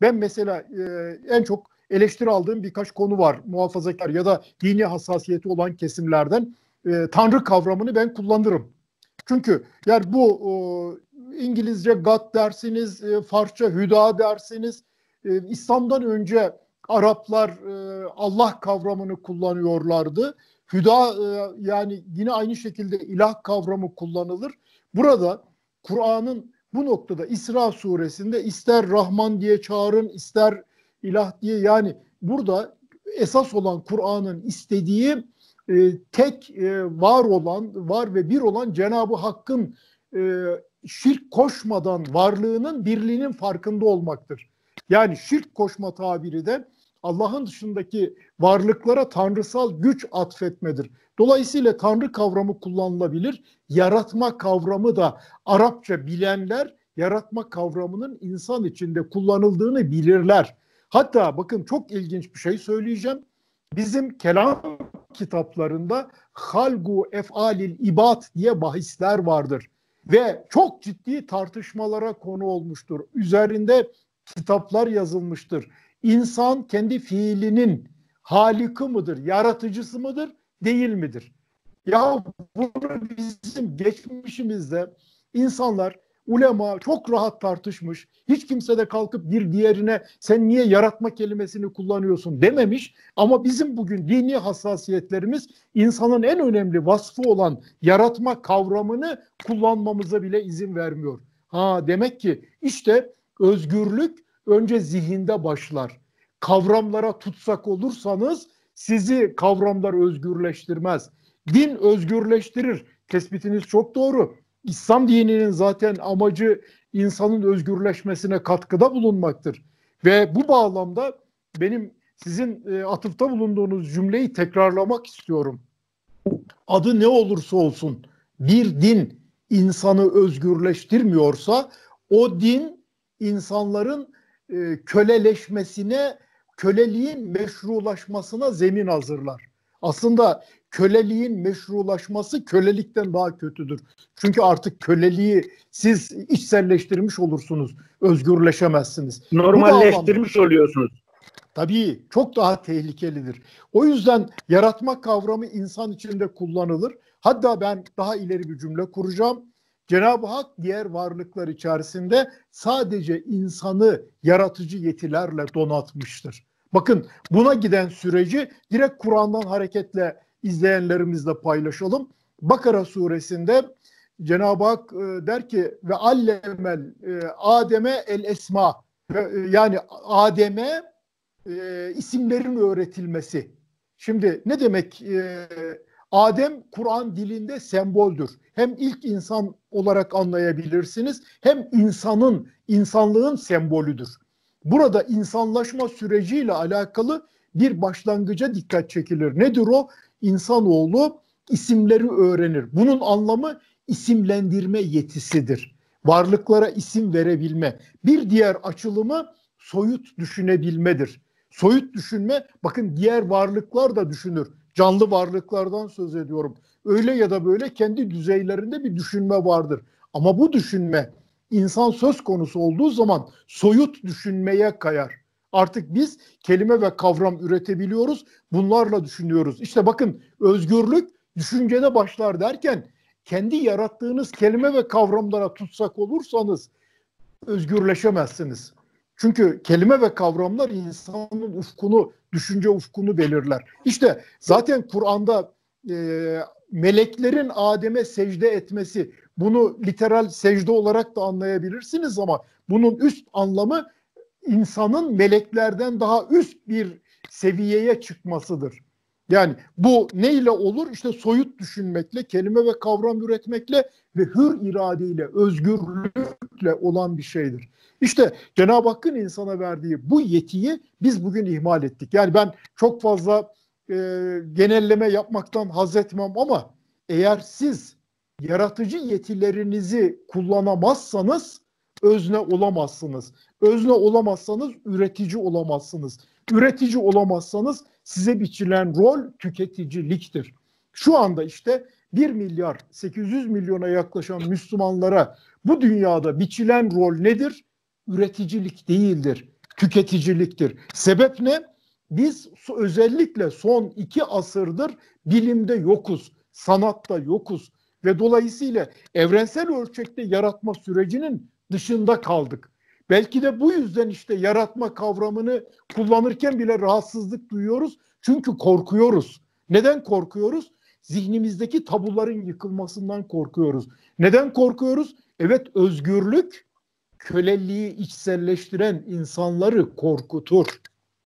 Ben mesela e, en çok eleştiri aldığım birkaç konu var muhafazakar ya da dini hassasiyeti olan kesimlerden. E, tanrı kavramını ben kullanırım. Çünkü yani bu e, İngilizce God dersiniz, e, Farsça Hüda dersiniz. E, İslam'dan önce Araplar e, Allah kavramını kullanıyorlardı. Hüda e, yani yine aynı şekilde ilah kavramı kullanılır. Burada Kur'an'ın bu noktada İsra suresinde ister Rahman diye çağırın, ister ilah diye yani burada esas olan Kur'an'ın istediği e, tek e, var olan, var ve bir olan Cenabı Hakk'ın e, şirk koşmadan varlığının birliğinin farkında olmaktır. Yani şirk koşma tabiri de Allah'ın dışındaki varlıklara tanrısal güç atfetmedir. Dolayısıyla tanrı kavramı kullanılabilir. Yaratma kavramı da Arapça bilenler yaratma kavramının insan içinde kullanıldığını bilirler. Hatta bakın çok ilginç bir şey söyleyeceğim. Bizim kelam kitaplarında halgu efalil ibad diye bahisler vardır ve çok ciddi tartışmalara konu olmuştur. Üzerinde kitaplar yazılmıştır. İnsan kendi fiilinin haliki mıdır, yaratıcısı mıdır, değil midir? Ya bunu bizim geçmişimizde insanlar, ulema çok rahat tartışmış. Hiç kimse de kalkıp bir diğerine sen niye yaratma kelimesini kullanıyorsun dememiş. Ama bizim bugün dini hassasiyetlerimiz insanın en önemli vasfı olan yaratma kavramını kullanmamıza bile izin vermiyor. Ha demek ki işte özgürlük önce zihinde başlar. Kavramlara tutsak olursanız sizi kavramlar özgürleştirmez. Din özgürleştirir. Tespitiniz çok doğru. İslam dininin zaten amacı insanın özgürleşmesine katkıda bulunmaktır. Ve bu bağlamda benim sizin e, atıfta bulunduğunuz cümleyi tekrarlamak istiyorum. Adı ne olursa olsun bir din insanı özgürleştirmiyorsa o din insanların e, köleleşmesine, köleliğin meşrulaşmasına zemin hazırlar. Aslında köleliğin meşrulaşması kölelikten daha kötüdür. Çünkü artık köleliği siz içselleştirmiş olursunuz, özgürleşemezsiniz. Normalleştirmiş oluyorsunuz. Tabii çok daha tehlikelidir. O yüzden yaratmak kavramı insan içinde kullanılır. Hatta ben daha ileri bir cümle kuracağım. Cenab-ı Hak diğer varlıklar içerisinde sadece insanı yaratıcı yetilerle donatmıştır. Bakın buna giden süreci direkt Kur'an'dan hareketle izleyenlerimizle paylaşalım. Bakara suresinde Cenab-ı Hak e, der ki ve allemel e, Adem'e el esma e, yani Adem'e isimlerin öğretilmesi. Şimdi ne demek e, Adem Kur'an dilinde semboldür. Hem ilk insan olarak anlayabilirsiniz hem insanın, insanlığın sembolüdür. Burada insanlaşma süreciyle alakalı bir başlangıca dikkat çekilir. Nedir o? İnsanoğlu isimleri öğrenir. Bunun anlamı isimlendirme yetisidir. Varlıklara isim verebilme. Bir diğer açılımı soyut düşünebilmedir. Soyut düşünme bakın diğer varlıklar da düşünür canlı varlıklardan söz ediyorum. Öyle ya da böyle kendi düzeylerinde bir düşünme vardır. Ama bu düşünme insan söz konusu olduğu zaman soyut düşünmeye kayar. Artık biz kelime ve kavram üretebiliyoruz. Bunlarla düşünüyoruz. İşte bakın özgürlük düşüncede başlar derken kendi yarattığınız kelime ve kavramlara tutsak olursanız özgürleşemezsiniz. Çünkü kelime ve kavramlar insanın ufkunu, düşünce ufkunu belirler. İşte zaten Kur'an'da e, meleklerin Adem'e secde etmesi, bunu literal secde olarak da anlayabilirsiniz ama bunun üst anlamı insanın meleklerden daha üst bir seviyeye çıkmasıdır. Yani bu neyle olur? İşte soyut düşünmekle, kelime ve kavram üretmekle ve hür iradeyle, özgürlük bütünlükle olan bir şeydir. İşte Cenab-ı Hakk'ın insana verdiği bu yetiyi biz bugün ihmal ettik. Yani ben çok fazla e, genelleme yapmaktan haz etmem ama eğer siz yaratıcı yetilerinizi kullanamazsanız özne olamazsınız. Özne olamazsanız üretici olamazsınız. Üretici olamazsanız size biçilen rol tüketiciliktir. Şu anda işte 1 milyar 800 milyona yaklaşan Müslümanlara bu dünyada biçilen rol nedir? Üreticilik değildir, tüketiciliktir. Sebep ne? Biz özellikle son iki asırdır bilimde yokuz, sanatta yokuz ve dolayısıyla evrensel ölçekte yaratma sürecinin dışında kaldık. Belki de bu yüzden işte yaratma kavramını kullanırken bile rahatsızlık duyuyoruz. Çünkü korkuyoruz. Neden korkuyoruz? zihnimizdeki tabuların yıkılmasından korkuyoruz. Neden korkuyoruz? Evet özgürlük köleliği içselleştiren insanları korkutur.